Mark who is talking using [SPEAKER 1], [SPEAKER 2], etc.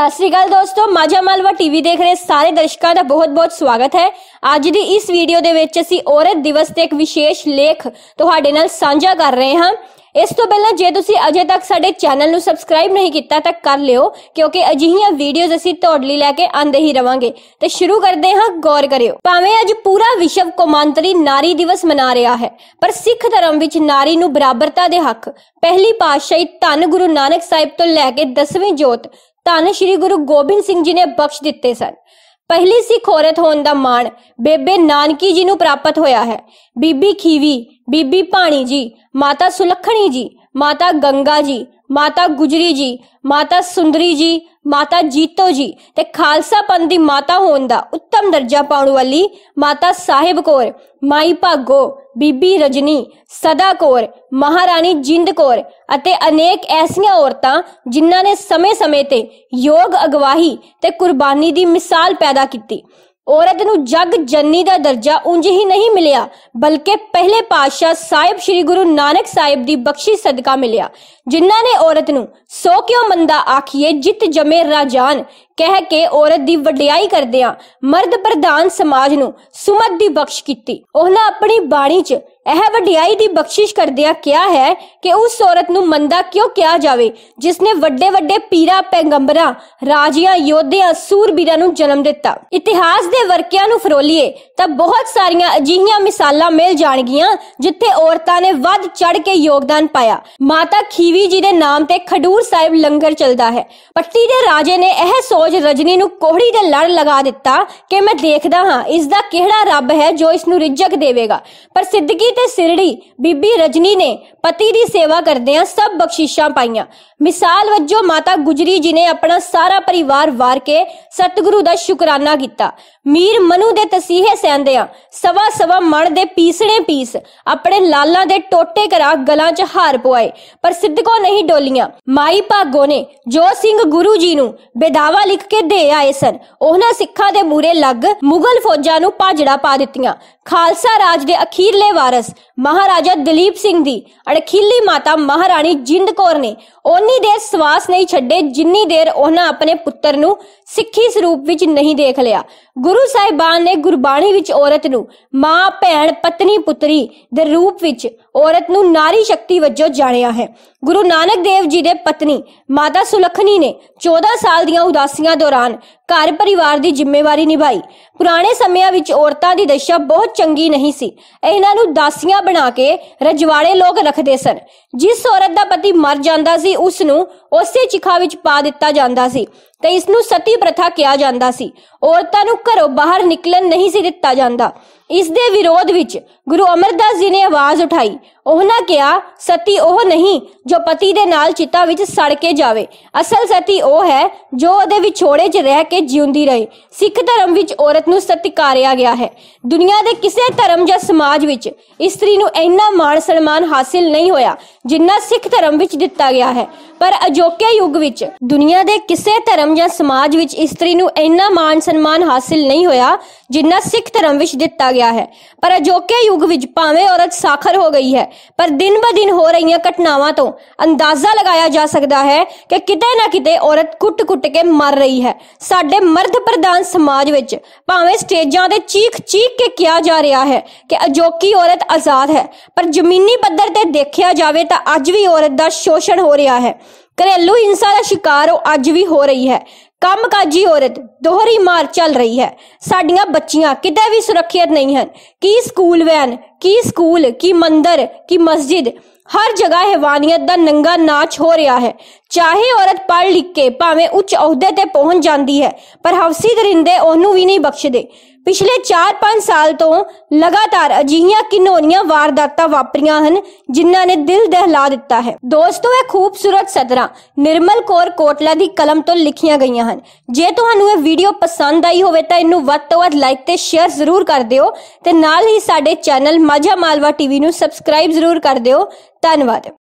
[SPEAKER 1] ਸਤਿ ਸ਼੍ਰੀ ਅਕਾਲ ਦੋਸਤੋ ਮਾਝਾ ਮਲਵਾ ਟੀਵੀ ਦੇਖ ਰਹੇ ਸਾਰੇ ਦਰਸ਼ਕਾਂ ਦਾ ਬਹੁਤ-ਬਹੁਤ ਸਵਾਗਤ ਹੈ ਅੱਜ ਦੀ ਇਸ ਵੀਡੀਓ ਦੇ ਵਿੱਚ ਅਸੀਂ ਔਰਤ ਦਿਵਸ ਤੇ ਇੱਕ ਵਿਸ਼ੇਸ਼ ਲੇਖ ਤੁਹਾਡੇ ਨਾਲ ਸਾਂਝਾ ਕਰ ਰਹੇ ਹਾਂ ਇਸ ਤੋਂ ਪਹਿਲਾਂ ਜੇ ਤੁਸੀਂ ਅਜੇ ਤੱਕ ਸਾਡੇ ਚੈਨਲ ਨੂੰ ਸਬਸਕ੍ਰਾਈਬ ਨਹੀਂ ਕੀਤਾ ਤਾਂ ਕਰ ਲਿਓ ਕਿਉਂਕਿ ਅਜਿਹੀਆਂ ਵੀਡੀਓਜ਼ ਅਸੀਂ ਤੁਹਾਡੇ ਲਈ ਲੈ ਕੇ ਆਂਦੇ ਹੀ ਰਵਾਂਗੇ ਤੇ ਸ਼ੁਰੂ ਕਰਦੇ ਹਾਂ ਗੌਰ ਕਰਿਓ ਭਾਵੇਂ ਅੱਜ ਪੂਰਾ ਵਿਸ਼ਵ ਕੌਮਾਂਤਰੀ ਨਾਰੀ ਦਿਵਸ ਮਨਾ ਰਿਹਾ ਹੈ ਪਰ ਸਿੱਖ ਧਰਮ ਵਿੱਚ ਨਾਰੀ ਨੂੰ ਬਰਾਬਰਤਾ ਦੇ ਹੱਕ ਪਹਿਲੀ ਪਾਤਸ਼ਾਹੀ ਧੰਨ ਗੁਰੂ ਨਾਨਕ ਸਾਹਿਬ ਤੋਂ ਲੈ ਕੇ 10ਵੀਂ ਜੋਤ ਧੰਨ ਸ੍ਰੀ ਗੁਰੂ ਗੋਬਿੰਦ ਸਿੰਘ ਜੀ ਨੇ ਬਖਸ਼ ਦਿੱਤੇ ਸਨ ਪਹਿਲੀ ਸਿੱਖ ਔਰਤ ਹੋਣ ਦਾ ਮਾਣ ਬੇਬੇ ਨਾਨਕੀ ਜੀ ਨੂੰ ਪ੍ਰਾਪਤ ਹੋਇਆ ਹੈ ਬੀਬੀ ਖੀਵੀ ਬੀਬੀ ਪਾਣੀ ਜੀ ਮਾਤਾ ਸੁਲਖਣੀ ਜੀ ਮਾਤਾ ਗੰਗਾ ਜੀ ਮਾਤਾ ਗੁਜਰੀ ਜੀ ਮਾਤਾ ਸੁੰਦਰੀ ਜੀ ਮਾਤਾ ਜੀਤੋ ਜੀ ਤੇ ਖਾਲਸਾ ਪੰਥ ਦੀ ਮਾਤਾ ਹੋਣ ਦਾ ਉੱਤਮ ਦਰਜਾ ਪਾਉਣ ਵਾਲੀ ਮਾਤਾ ਸਾਹਿਬ ਕੌਰ ਮਾਈ ਭਾਗੋ ਬੀਬੀ ਰਜਨੀ ਸਦਾ ਕੌਰ ਮਹਾਰਾਣੀ ਜਿੰਦ ਕੌਰ ਅਤੇ ਅਨੇਕ ਐਸੀਆਂ ਔਰਤਾਂ ਜਿਨ੍ਹਾਂ ਨੇ ਸਮੇਂ-ਸਮੇਂ ਤੇ ਯੋਗ ਅਗਵਾਹੀ ਤੇ ਕੁਰਬਾਨੀ ਦੀ ਮਿਸਾਲ ਪੈਦਾ ਕੀਤੀ ਔਰਤ ਨੂੰ ਜਗ ਜੰਨੀ ਦਾ ਦਰਜਾ ਉਂਝ ਹੀ ਨਹੀਂ ਮਿਲਿਆ ਬਲਕਿ ਪਹਿਲੇ ਪਾਤਸ਼ਾਹ ਸਾਹਿਬ ਸ੍ਰੀ ਗੁਰੂ ਨਾਨਕ ਸਾਹਿਬ ਦੀ ਬਖਸ਼ੀ ਸਦਕਾ ਮਿਲਿਆ ਜਿਨ੍ਹਾਂ ਨੇ ਔਰਤ ਨੂੰ ਸੋ ਕਿਉ ਮੰਦਾ ਆਖੀਏ ਜਿਤ ਜਮੇ ਰਾਜਾਨ ਕਹਿ ਕੇ ਔਰਤ ਦੀ ਵਡਿਆਈ ਕਰਦਿਆਂ ਮਰਦ ਪ੍ਰਧਾਨ ਸਮਾਜ ਨੂੰ ਸੁਮਤ ਦੀ ਬਖਸ਼ ਕੀਤੀ ਉਹਨਾਂ ਆਪਣੀ ਬਾਣੀ 'ਚ ਇਹ ਵਡਿਆਈ ਦੀ ਬਖਸ਼ਿਸ਼ ਆ ਕਿਹਾ ਹੈ ਕਿ ਉਸ ਔਰਤ ਨੂੰ ਮੰਦਾ ਕਿਉਂ ਕਿਹਾ ਜਾਵੇ ਜਿਸ ਨੇ ਵੱਡੇ ਵੱਡੇ ਪੀਰਾ ਪੈਗੰਬਰਾਂ ਰਾਜਿਆਂ ਯੋਧਿਆਂ ਸੂਰਬੀਰਾਂ ਨੂੰ ਜਨਮ ਦਿੱਤਾ ਇਤਿਹਾਸ ਦੇ ਵਰਕਿਆਂ ਨੂੰ ਫਰੋਲੀਏ ਤਾਂ ਬਹੁਤ ਸਾਰੀਆਂ ਅਜਿਹੀਆਂ ਮਿਸਾਲਾਂ ਮਿਲ ਜਾਣਗੀਆਂ ਜਿੱਥੇ ਔਰਤਾਂ ਨੇ ਵੱਧ ਚੜ ਕੇ ਯੋਗਦਾਨ ਪਾਇਆ ਮਾਤਾ ਖੀਵੀ ਜੀ ਦੇ ਨਾਮ ਤੇ ਖਡੂਰ ਸਾਹਿਬ ਲੰਗਰ ਚੱਲਦਾ ਹੈ ਪੱਟੀ ਦੇ ਰਾਜੇ ਨੇ ਇਹ ਸੋਚ ਰਜਨੀ ਨੂੰ ਕੋਹੜੀ ਦੇ ਲੜ ਲਗਾ ਦਿੱਤਾ ਕਿ ਮੈਂ ਦੇਖਦਾ ਹਾਂ ਇਸ ਦਾ ਕਿਹੜਾ ਰੱਬ ਹੈ ਜੋ ਇਸ ਨੂੰ ਰਿਜਕ ਦੇਵੇਗਾ ਪਰ ਸਿੱਧਗੀ ਦਿੱਲੀ ਤੇ ਸਿਰੜੀ ਬੀਬੀ ਰਜਨੀ ਨੇ ਪਤੀ ਦੀ ਸੇਵਾ ਕਰਦਿਆਂ ਸਭ ਬਖਸ਼ਿਸ਼ਾਂ ਪਾਈਆਂ ਮਿਸਾਲ ਵਜੋਂ ਮਾਤਾ ਗੁਜਰੀ ਜੀ ਨੇ ਆਪਣਾ ਸਾਰਾ ਪਰਿਵਾਰ ਵਾਰ ਕੇ ਸਤਿਗੁਰੂ ਦਾ ਸ਼ੁਕਰਾਨਾ ਕੀਤਾ ਮੀਰ ਮਨੂ ਦੇ ਤਸੀਹੇ ਸੈਂਦਿਆਂ ਸਵਾ ਸਵਾ ਮਣ ਦੇ ਪੀਸਣੇ ਪੀਸ ਆਪਣੇ ਲਾਲਾਂ ਦੇ ਟੋਟੇ ਕਰਾ ਗਲਾਂ 'ਚ ਹਾਰ ਪਵਾਏ ਪਰ ਸਿੱਧਕੋ ਨਹੀਂ ਡੋਲੀਆਂ ਮਾਈ ਭਾਗੋ ਨੇ ਜੋ ਸਿੰਘ ਗੁਰੂ ਜੀ ਨੂੰ ਬੇਦਾਵਾ ਲਿਖ ਕੇ ਦੇ ਆਏ ਸਨ ਉਹਨਾਂ ਸਿੱਖਾਂ ਦੇ ਮੂਰੇ ਲੱਗ ਮੁਗਲ ਫੌਜਾਂ ਨੂੰ ਭਾਜੜਾ ਪਾ ਦਿੱਤੀਆਂ ਖਾਲਸਾ ਰਾਜ ਦੇ ਅਖੀਰਲੇ ਵਾਰ ਵਾਰਸ ਮਹਾਰਾਜਾ ਦਲੀਪ ਸਿੰਘ ਦੀ ਅਣਖੀਲੀ ਮਾਤਾ ਮਹਾਰਾਣੀ ਜਿੰਦਕੌਰ ਨੇ ਓਨੀ ਦੇਰ ਸਵਾਸ ਨਹੀਂ ਛੱਡੇ ਜਿੰਨੀ ਦੇਰ ਉਹਨਾਂ ਆਪਣੇ ਪੁੱਤਰ ਨੂੰ ਸਿੱਖੀ ਸਰੂਪ ਵਿੱਚ ਨਹੀਂ ਦੇਖ ਲਿਆ ਗੁਰੂ ਸਾਹਿਬਾਨ ਨੇ ਗੁਰਬਾਣੀ ਵਿੱਚ ਔਰਤ ਨੂੰ ਮਾਂ ਭੈਣ ਪਤਨੀ ਪੁੱਤਰੀ ਦੇ ਰੂਪ ਵਿੱਚ ਔਰਤ ਨੂੰ ਨਾਰੀ ਸ਼ਕਤੀ ਵਜੋਂ ਜਾਣਿਆ ਹੈ ਗੁਰੂ ਨਾਨਕ ਦੇਵ ਜੀ ਦੇ ਪਤਨੀ ਮਾਤਾ ਸੁਲਖਣੀ ਨੇ 14 ਸਾਲ ਦੀਆਂ ਉਦਾਸੀਆਂ ਦੌਰਾਨ ਘਰ ਪਰਿਵਾਰ ਦੀ ਜ਼ਿੰਮੇਵਾਰੀ ਨਿਭਾਈ ਪੁਰਾਣੇ ਸਮਿਆਂ ਵਿੱਚ ਔਰਤਾਂ ਦੀ ਦਸ਼ਾ ਬਹੁਤ ਚੰਗੀ ਨਹੀਂ ਸੀ ਇਹਨਾਂ ਨੂੰ ਦਾਸੀਆਂ ਬਣਾ ਕੇ ਰਜਵਾੜੇ ਲੋਕ ਰੱਖਦੇ ਸਨ ਜਿਸ ਔਰਤ ਦਾ ਪਤੀ ਮਰ ਜਾਂਦਾ ਸੀ ਉਸ ਨੂੰ ਉਸੇ ਚਿਖਾ ਵਿੱਚ ਪਾ ਦਿੱਤਾ ਜਾਂਦਾ ਸੀ ਤੇ ਇਸ ਨੂੰ ਸਤੀ ਪ੍ਰਥਾ ਕਿਹਾ ਜਾਂਦਾ ਸੀ ਔਰਤਾਂ ਨੂੰ ਘਰੋਂ ਬਾਹਰ ਨਿਕਲਣ ਨਹੀਂ ਸੀ ਦਿੱਤਾ ਜਾਂਦਾ ਇਸ ਦੇ ਵਿਰੋਧ ਵਿੱਚ ਗੁਰੂ ਅਮਰਦਾਸ ਜੀ ਨੇ ਆਵਾਜ਼ ਉਠਾਈ ਉਹਨਾਂ ਕਿਹਾ ਸਤੀ ਉਹ ਨਹੀਂ ਜੋ ਪਤੀ ਦੇ ਨਾਲ ਚਿਤਾ ਵਿੱਚ ਸੜ ਕੇ ਜਾਵੇ ਅਸਲ ਸਤੀ ਉਹ ਹੈ ਜੋ ਉਹਦੇ ਵਿਛੋੜੇ 'ਚ ਰਹਿ ਕੇ ਜਿਉਂਦੀ ਰਹੇ ਸਿੱਖ ਧਰਮ ਵਿੱਚ ਔਰਤ ਨੂੰ ਸਤਿਕਾਰਿਆ ਗਿਆ ਹੈ ਦੁਨੀਆ ਦੇ ਕਿਸੇ ਧਰਮ ਜਾਂ ਸਮਾਜ ਵਿੱਚ ਇਸਤਰੀ ਨੂੰ ਇੰਨਾ ਮਾਣ ਸਨਮਾਨ ਹਾਸਿਲ ਨਹੀਂ ਹੋਇਆ ਜਿੰਨਾ ਸਿੱਖ ਧਰਮ ਵਿੱਚ ਦਿੱਤਾ ਗਿਆ ਹੈ ਪਰ ਅਜੋਕੇ ਯੁੱਗ ਵਿੱਚ ਦੁਨੀਆ ਦੇ ਕਿਸੇ ਧਰਮ ਧਰਮ ਜਾਂ ਸਮਾਜ ਵਿੱਚ ਇਸਤਰੀ ਨੂੰ ਇੰਨਾ ਮਾਨ ਸਨਮਾਨ ਹਾਸਿਲ ਨਹੀਂ ਹੋਇਆ ਜਿੰਨਾ ਸਿੱਖ ਧਰਮ ਵਿੱਚ ਦਿੱਤਾ ਗਿਆ ਹੈ ਪਰ ਅਜੋਕੇ ਯੁੱਗ ਵਿੱਚ ਭਾਵੇਂ ਔਰਤ ਸਾਖਰ ਹੋ ਗਈ ਹੈ ਪਰ ਦਿਨ-ਬ-ਦਿਨ ਹੋ ਰਹੀਆਂ ਘਟਨਾਵਾਂ ਤੋਂ ਅੰਦਾਜ਼ਾ ਲਗਾਇਆ ਜਾ ਸਕਦਾ ਹੈ ਕਿ ਕਿਤੇ ਨਾ ਕਿਤੇ ਔਰਤ ਕੁੱਟ-ਕੁੱਟ ਕੇ ਮਰ ਰਹੀ ਹੈ ਸਾਡੇ ਮਰਦ ਪ੍ਰਧਾਨ ਸਮਾਜ ਵਿੱਚ ਭਾਵੇਂ ਸਟੇਜਾਂ ਤੇ ਚੀਖ-ਚੀਖ ਕੇ ਕਿਹਾ ਜਾ ਰਿਹਾ ਹੈ ਕਿ ਅਜੋਕੀ ਔਰਤ ਆਜ਼ਾਦ ਹੈ ਪਰ ਜ਼ਮੀਨੀ ਪੱਧਰ ਤੇ ਦੇਖਿਆ ਜਾਵੇ ਤਾਂ ਅੱਜ ਵੀ ਔਰਤ ਦਾ ਸ਼ੋਸ਼ਣ ਹੋ ਰਿਹਾ ਹੈ ਘਰੇਲੂ ਹਿੰਸਾ ਦਾ ਸ਼ਿਕਾਰ ਉਹ ਅੱਜ ਵੀ ਹੋ ਰਹੀ ਹੈ ਕੰਮਕਾਜੀ ਔਰਤ ਦੋਹਰੀ ਮਾਰ ਚੱਲ ਰਹੀ ਹੈ ਸਾਡੀਆਂ ਬੱਚੀਆਂ ਕਿਤੇ ਵੀ ਸੁਰੱਖਿਅਤ ਨਹੀਂ ਹਨ ਕੀ ਸਕੂਲ ਵੈਨ ਕੀ ਸਕੂਲ ਕੀ ਮੰਦਰ ਕੀ ਮਸਜਿਦ ਹਰ ਜਗ੍ਹਾ ਹੈਵਾਨੀਅਤ ਦਾ ਨੰਗਾ ਨਾਚ ਹੋ ਰਿਹਾ ਹੈ ਚਾਹੇ ਔਰਤ ਪੜ੍ਹ ਲਿਖ ਕੇ ਭਾਵੇਂ ਉੱਚ ਅਹੁਦੇ ਤੇ ਪਹੁੰਚ ਜਾਂਦੀ ਹੈ ਪਰ ਹਵਸੀ ਦਰਿੰਦੇ ਉਹਨੂੰ ਵੀ ਨਹੀਂ ਬਖਸ਼ਦੇ ਪਿਛਲੇ 4-5 ਸਾਲ ਤੋਂ ਲਗਾਤਾਰ ਅਜਿਹੀਆਂ ਕਿਨੋਨੀਆਂ ਵਾਰਦਾਤਾਂ ਵਾਪਰੀਆਂ ਹਨ ਜਿਨ੍ਹਾਂ ਨੇ ਦਿਲ ਦਹਿਲਾ ਦਿੱਤਾ ਹੈ ਦੋਸਤੋ ਇਹ ਖੂਬਸੂਰਤ ਸਦਰਾਂ ਨਿਰਮਲ ਕੌਰ ਕੋਟਲਾ ਦੀ ਕਲਮ ਤੋਂ ਲਿਖੀਆਂ ਗਈਆਂ ਹਨ ਜੇ ਤੁਹਾਨੂੰ ਇਹ ਵੀਡੀਓ ਪਸੰਦ ਆਈ ਹੋਵੇ ਤਾਂ ਇਹਨੂੰ ਵੱਧ ਤੋਂ ਵੱਧ ਲਾਈਕ ਤੇ ਸ਼ੇਅਰ ਜ਼ਰੂਰ ਕਰ ਦਿਓ ਤੇ ਨਾਲ ਹੀ ਸਾਡੇ ਚੈਨਲ ਮਾਝਾ ਮਾਲਵਾ ਟੀਵੀ ਨੂੰ ਸਬਸਕ੍ਰਾਈਬ ਜ਼ਰੂਰ ਕਰ ਦਿਓ ਧੰਨਵਾਦ